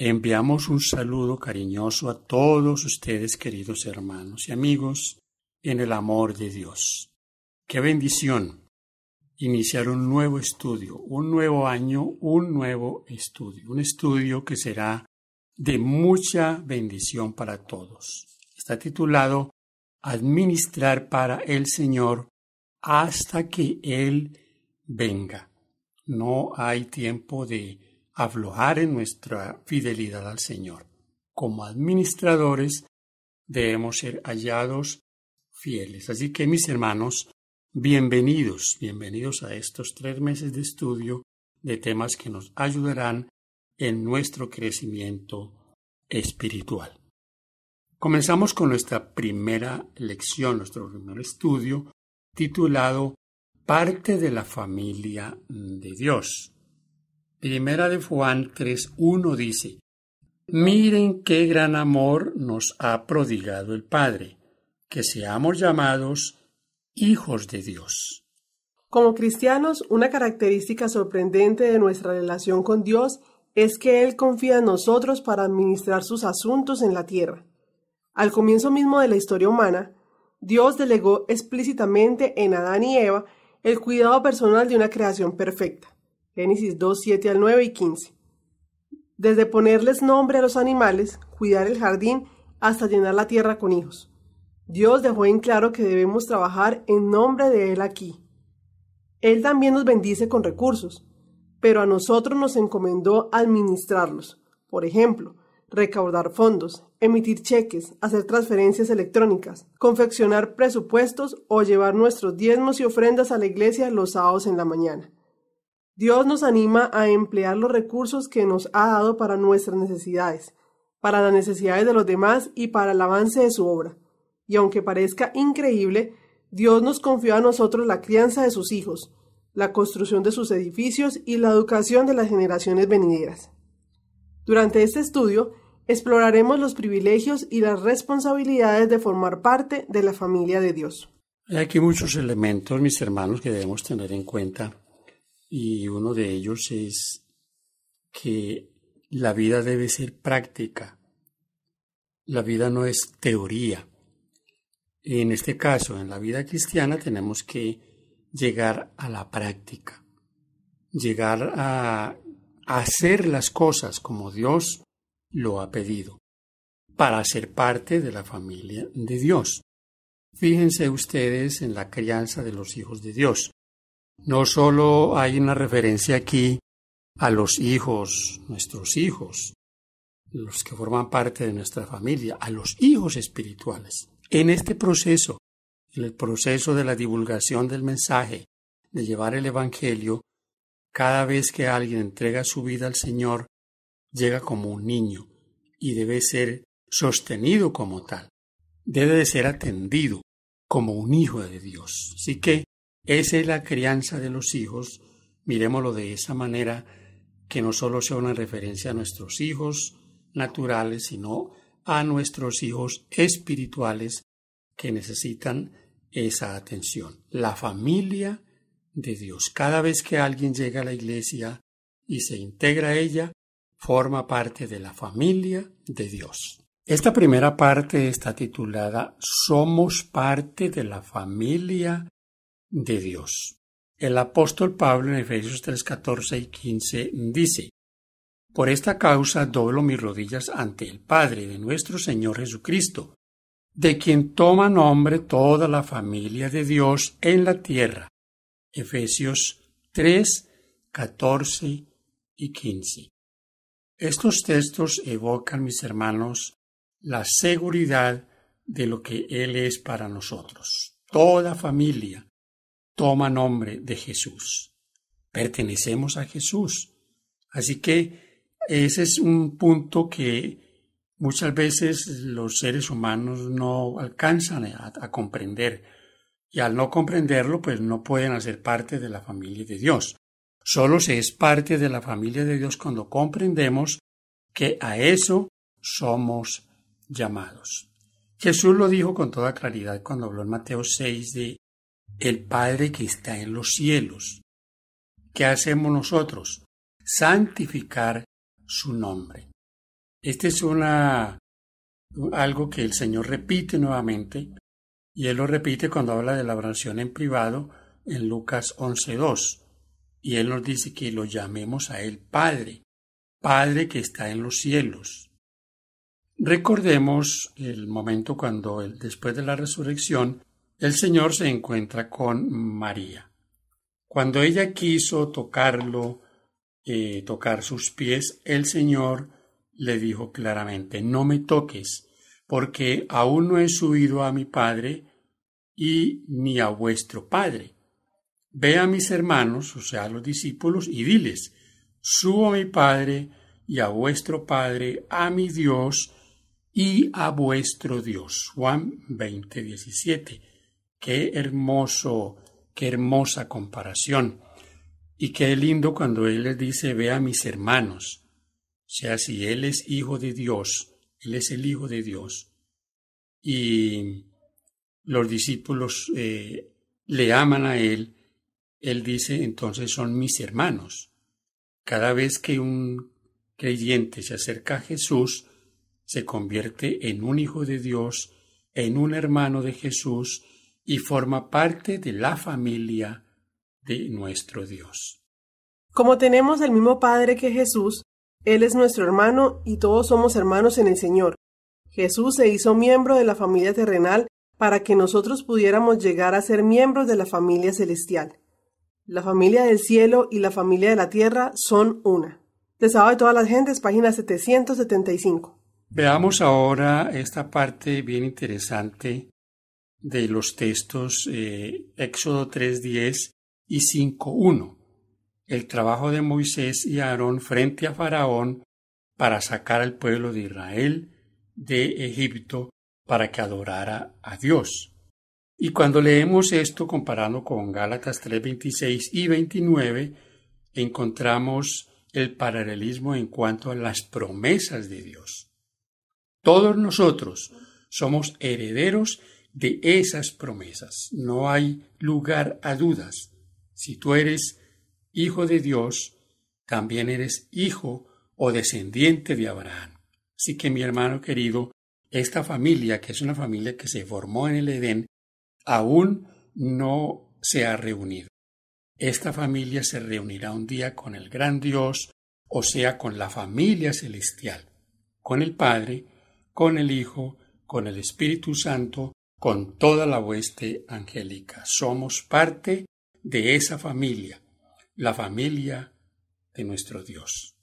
Enviamos un saludo cariñoso a todos ustedes, queridos hermanos y amigos, en el amor de Dios. Qué bendición iniciar un nuevo estudio, un nuevo año, un nuevo estudio, un estudio que será de mucha bendición para todos. Está titulado Administrar para el Señor hasta que Él venga. No hay tiempo de aflojar en nuestra fidelidad al Señor. Como administradores debemos ser hallados fieles. Así que mis hermanos, bienvenidos, bienvenidos a estos tres meses de estudio de temas que nos ayudarán en nuestro crecimiento espiritual. Comenzamos con nuestra primera lección, nuestro primer estudio, titulado Parte de la familia de Dios. Primera de Juan 3.1 dice, Miren qué gran amor nos ha prodigado el Padre, que seamos llamados hijos de Dios. Como cristianos, una característica sorprendente de nuestra relación con Dios es que Él confía en nosotros para administrar sus asuntos en la tierra. Al comienzo mismo de la historia humana, Dios delegó explícitamente en Adán y Eva el cuidado personal de una creación perfecta. Génesis 2, 7 al 9 y 15. Desde ponerles nombre a los animales, cuidar el jardín, hasta llenar la tierra con hijos. Dios dejó en claro que debemos trabajar en nombre de Él aquí. Él también nos bendice con recursos, pero a nosotros nos encomendó administrarlos. Por ejemplo, recaudar fondos, emitir cheques, hacer transferencias electrónicas, confeccionar presupuestos o llevar nuestros diezmos y ofrendas a la iglesia los sábados en la mañana. Dios nos anima a emplear los recursos que nos ha dado para nuestras necesidades, para las necesidades de los demás y para el avance de su obra. Y aunque parezca increíble, Dios nos confió a nosotros la crianza de sus hijos, la construcción de sus edificios y la educación de las generaciones venideras. Durante este estudio, exploraremos los privilegios y las responsabilidades de formar parte de la familia de Dios. Hay aquí muchos elementos, mis hermanos, que debemos tener en cuenta y uno de ellos es que la vida debe ser práctica. La vida no es teoría. En este caso, en la vida cristiana, tenemos que llegar a la práctica, llegar a hacer las cosas como Dios lo ha pedido, para ser parte de la familia de Dios. Fíjense ustedes en la crianza de los hijos de Dios. No solo hay una referencia aquí a los hijos, nuestros hijos, los que forman parte de nuestra familia, a los hijos espirituales. En este proceso, en el proceso de la divulgación del mensaje, de llevar el Evangelio, cada vez que alguien entrega su vida al Señor, llega como un niño y debe ser sostenido como tal, debe de ser atendido como un hijo de Dios. Así que esa es la crianza de los hijos. Miremoslo de esa manera, que no solo sea una referencia a nuestros hijos naturales, sino a nuestros hijos espirituales que necesitan esa atención. La familia de Dios. Cada vez que alguien llega a la iglesia y se integra a ella, forma parte de la familia de Dios. Esta primera parte está titulada Somos parte de la familia de Dios. El apóstol Pablo en Efesios 3, 14 y 15 dice, Por esta causa doblo mis rodillas ante el Padre de nuestro Señor Jesucristo, de quien toma nombre toda la familia de Dios en la tierra. Efesios 3, 14 y 15. Estos textos evocan, mis hermanos, la seguridad de lo que Él es para nosotros. Toda familia toma nombre de Jesús. Pertenecemos a Jesús. Así que ese es un punto que muchas veces los seres humanos no alcanzan a, comprender. Y al no comprenderlo, pues no pueden hacer parte de la familia de Dios. Solo se es parte de la familia de Dios cuando comprendemos que a eso somos llamados. Jesús lo dijo con toda claridad cuando habló en Mateo 6 de el Padre que está en los cielos. ¿Qué hacemos nosotros? Santificar su nombre. Este es una algo que el Señor repite nuevamente y él lo repite cuando habla de la oración en privado en Lucas 11:2 y él nos dice que lo llamemos a él Padre, Padre que está en los cielos. Recordemos el momento cuando después de la resurrección el Señor se encuentra con María. Cuando ella quiso tocarlo, eh, tocar sus pies, el Señor le dijo claramente, no me toques, porque aún no he subido a mi Padre y ni a vuestro Padre. Ve a mis hermanos, o sea, a los discípulos, y diles, subo a mi Padre y a vuestro Padre, a mi Dios y a vuestro Dios. Juan 20, Qué hermoso, qué hermosa comparación. Y qué lindo cuando Él les dice, vea mis hermanos. O sea, si Él es hijo de Dios, Él es el hijo de Dios. Y los discípulos eh, le aman a Él, Él dice, entonces son mis hermanos. Cada vez que un creyente se acerca a Jesús, se convierte en un hijo de Dios, en un hermano de Jesús, y forma parte de la familia de nuestro Dios. Como tenemos el mismo Padre que Jesús, Él es nuestro hermano y todos somos hermanos en el Señor. Jesús se hizo miembro de la familia terrenal para que nosotros pudiéramos llegar a ser miembros de la familia celestial. La familia del cielo y la familia de la tierra son una. De de todas las gentes, página 775. Veamos ahora esta parte bien interesante de los textos eh, Éxodo 3.10 y 5.1, el trabajo de Moisés y Aarón frente a Faraón para sacar al pueblo de Israel de Egipto para que adorara a Dios. Y cuando leemos esto comparando con Gálatas 3.26 y 29, encontramos el paralelismo en cuanto a las promesas de Dios. Todos nosotros somos herederos de esas promesas. No hay lugar a dudas. Si tú eres hijo de Dios, también eres hijo o descendiente de Abraham. Así que mi hermano querido, esta familia, que es una familia que se formó en el Edén, aún no se ha reunido. Esta familia se reunirá un día con el gran Dios, o sea, con la familia celestial, con el Padre, con el Hijo, con el Espíritu Santo, con toda la hueste angélica. Somos parte de esa familia, la familia de nuestro Dios.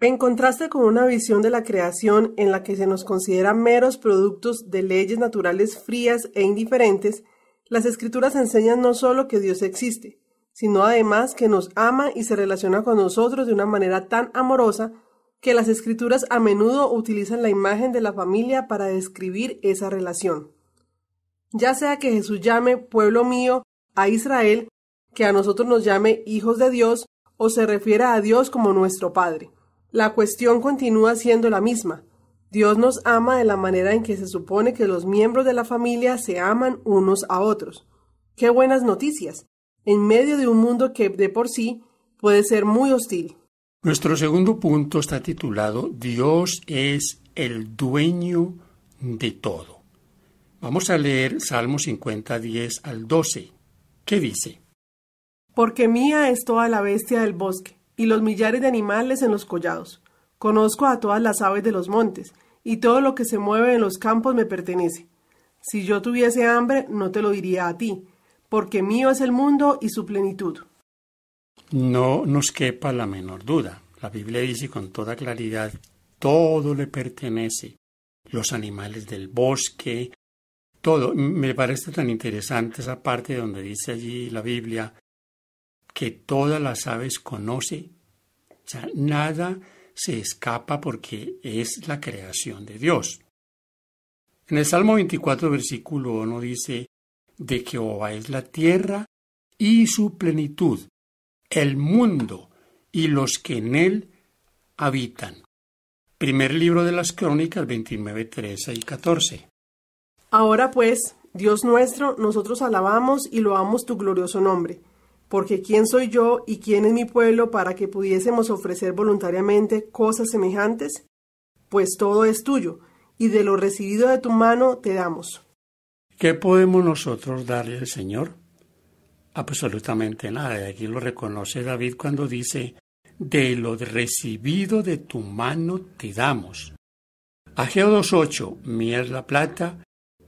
En contraste con una visión de la creación en la que se nos considera meros productos de leyes naturales frías e indiferentes, las escrituras enseñan no solo que Dios existe, sino además que nos ama y se relaciona con nosotros de una manera tan amorosa que las escrituras a menudo utilizan la imagen de la familia para describir esa relación ya sea que Jesús llame pueblo mío a Israel, que a nosotros nos llame hijos de Dios, o se refiera a Dios como nuestro Padre. La cuestión continúa siendo la misma. Dios nos ama de la manera en que se supone que los miembros de la familia se aman unos a otros. Qué buenas noticias, en medio de un mundo que de por sí puede ser muy hostil. Nuestro segundo punto está titulado Dios es el dueño de todo. Vamos a leer Salmo 50, 10 al 12. ¿Qué dice? Porque mía es toda la bestia del bosque, y los millares de animales en los collados. Conozco a todas las aves de los montes, y todo lo que se mueve en los campos me pertenece. Si yo tuviese hambre, no te lo diría a ti, porque mío es el mundo y su plenitud. No nos quepa la menor duda. La Biblia dice con toda claridad, todo le pertenece. Los animales del bosque, todo. Me parece tan interesante esa parte donde dice allí la Biblia que todas las aves conoce. O sea, nada se escapa porque es la creación de Dios. En el Salmo 24, versículo 1 dice, de Jehová es la tierra y su plenitud, el mundo y los que en él habitan. Primer libro de las Crónicas 29, 13 y 14. Ahora pues, Dios nuestro, nosotros alabamos y loamos tu glorioso nombre, porque ¿quién soy yo y quién es mi pueblo para que pudiésemos ofrecer voluntariamente cosas semejantes? Pues todo es tuyo, y de lo recibido de tu mano te damos. ¿Qué podemos nosotros darle al Señor? Absolutamente nada, y aquí lo reconoce David cuando dice, de lo recibido de tu mano te damos. Ageo 2.8, mía la plata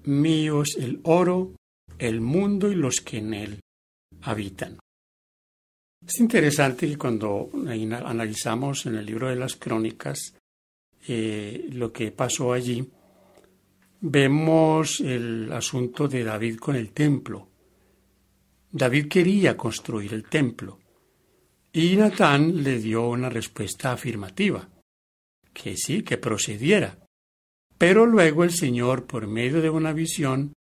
míos, el oro, el mundo y los que en él habitan. Es interesante que cuando analizamos en el libro de las crónicas eh, lo que pasó allí, vemos el asunto de David con el templo. David quería construir el templo y Natán le dio una respuesta afirmativa, que sí, que procediera. Pero luego el Señor, por medio de una visión,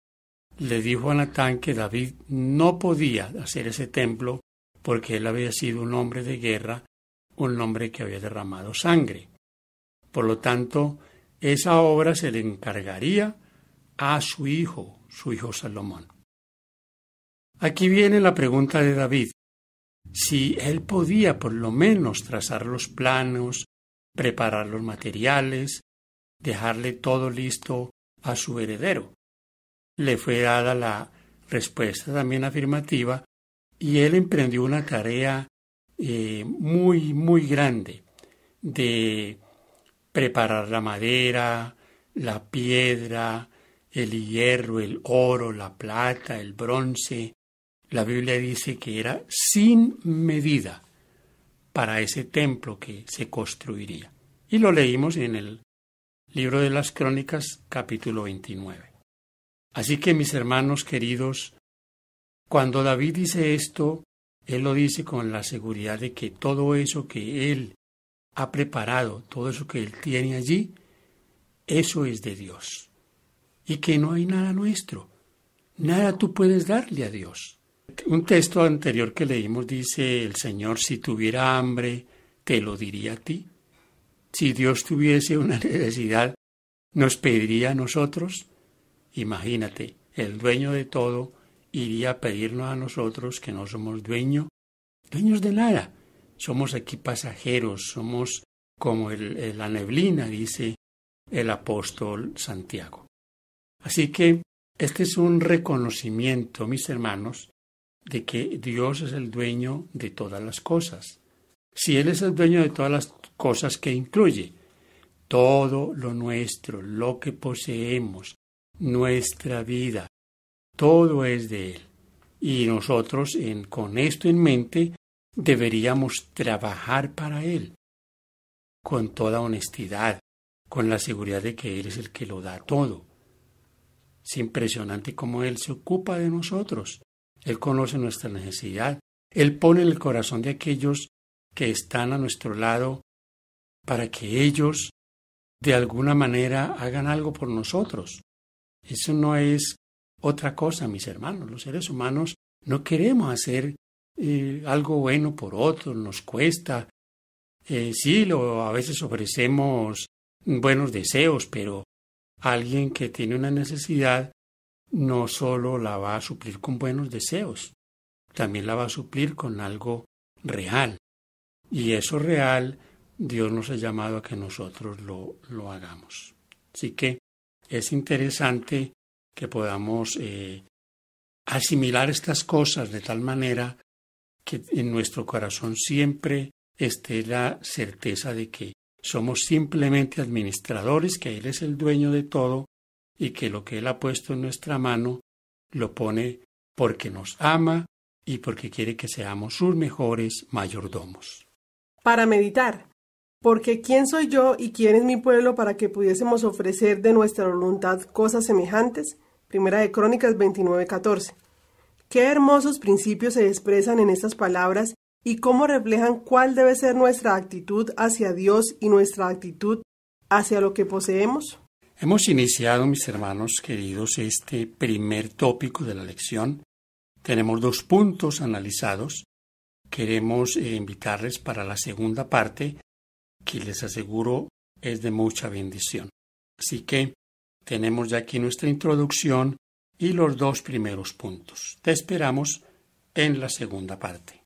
le dijo a Natán que David no podía hacer ese templo porque él había sido un hombre de guerra, un hombre que había derramado sangre. Por lo tanto, esa obra se le encargaría a su hijo, su hijo Salomón. Aquí viene la pregunta de David. Si él podía por lo menos trazar los planos, preparar los materiales, dejarle todo listo a su heredero. Le fue dada la respuesta también afirmativa y él emprendió una tarea eh, muy, muy grande de preparar la madera, la piedra, el hierro, el oro, la plata, el bronce. La Biblia dice que era sin medida para ese templo que se construiría. Y lo leímos en el Libro de las Crónicas, capítulo 29. Así que mis hermanos queridos, cuando David dice esto, él lo dice con la seguridad de que todo eso que él ha preparado, todo eso que él tiene allí, eso es de Dios. Y que no hay nada nuestro. Nada tú puedes darle a Dios. Un texto anterior que leímos dice, el Señor si tuviera hambre, te lo diría a ti. Si Dios tuviese una necesidad, nos pediría a nosotros. Imagínate, el dueño de todo iría a pedirnos a nosotros que no somos dueño, dueños de nada. Somos aquí pasajeros, somos como la neblina, dice el apóstol Santiago. Así que este es un reconocimiento, mis hermanos, de que Dios es el dueño de todas las cosas si Él es el dueño de todas las cosas que incluye, todo lo nuestro, lo que poseemos, nuestra vida, todo es de Él. Y nosotros, en, con esto en mente, deberíamos trabajar para Él, con toda honestidad, con la seguridad de que Él es el que lo da todo. Es impresionante cómo Él se ocupa de nosotros. Él conoce nuestra necesidad. Él pone en el corazón de aquellos que están a nuestro lado para que ellos de alguna manera hagan algo por nosotros. Eso no es otra cosa, mis hermanos. Los seres humanos no queremos hacer eh, algo bueno por otros, nos cuesta. Eh, sí, lo, a veces ofrecemos buenos deseos, pero alguien que tiene una necesidad no solo la va a suplir con buenos deseos, también la va a suplir con algo real y eso real, Dios nos ha llamado a que nosotros lo, lo hagamos. Así que es interesante que podamos eh, asimilar estas cosas de tal manera que en nuestro corazón siempre esté la certeza de que somos simplemente administradores, que Él es el dueño de todo y que lo que Él ha puesto en nuestra mano lo pone porque nos ama y porque quiere que seamos sus mejores mayordomos para meditar, porque ¿quién soy yo y quién es mi pueblo para que pudiésemos ofrecer de nuestra voluntad cosas semejantes? Primera de Crónicas 29:14. Qué hermosos principios se expresan en estas palabras y cómo reflejan cuál debe ser nuestra actitud hacia Dios y nuestra actitud hacia lo que poseemos. Hemos iniciado, mis hermanos queridos, este primer tópico de la lección. Tenemos dos puntos analizados queremos eh, invitarles para la segunda parte, que les aseguro es de mucha bendición. Así que tenemos ya aquí nuestra introducción y los dos primeros puntos. Te esperamos en la segunda parte.